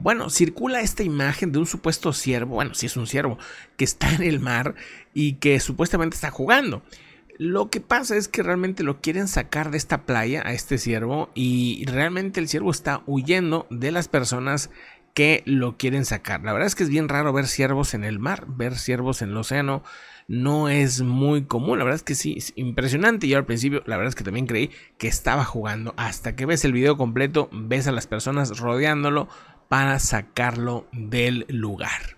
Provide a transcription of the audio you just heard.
Bueno, circula esta imagen de un supuesto ciervo, bueno, si es un ciervo, que está en el mar y que supuestamente está jugando. Lo que pasa es que realmente lo quieren sacar de esta playa a este ciervo y realmente el ciervo está huyendo de las personas que lo quieren sacar. La verdad es que es bien raro ver ciervos en el mar, ver ciervos en el océano no es muy común. La verdad es que sí, es impresionante. Yo al principio, la verdad es que también creí que estaba jugando. Hasta que ves el video completo, ves a las personas rodeándolo, para sacarlo del lugar.